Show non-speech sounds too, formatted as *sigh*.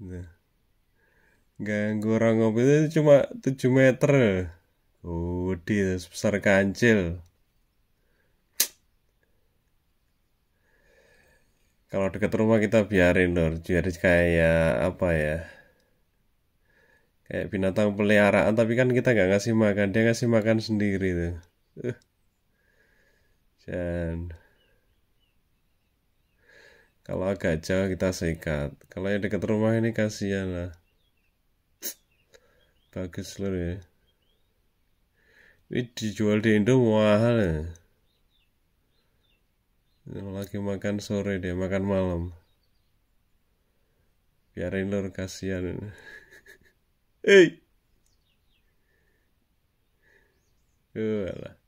Nah. Gak ngopi itu cuma 7 meter. Udah oh, sebesar kancil. Kalau dekat rumah kita biarin, Nur. Jadi kayak apa ya? Kayak binatang peliharaan, tapi kan kita nggak ngasih makan. Dia ngasih makan sendiri tuh. Uh. Jangan kalau agak jauh kita sikat kalau yang dekat rumah ini kasihan lah *tsk* bagus loh ya ini dijual di Indo mahal ya lagi makan sore deh makan malam biarin lor kasihan *laughs* hei lah.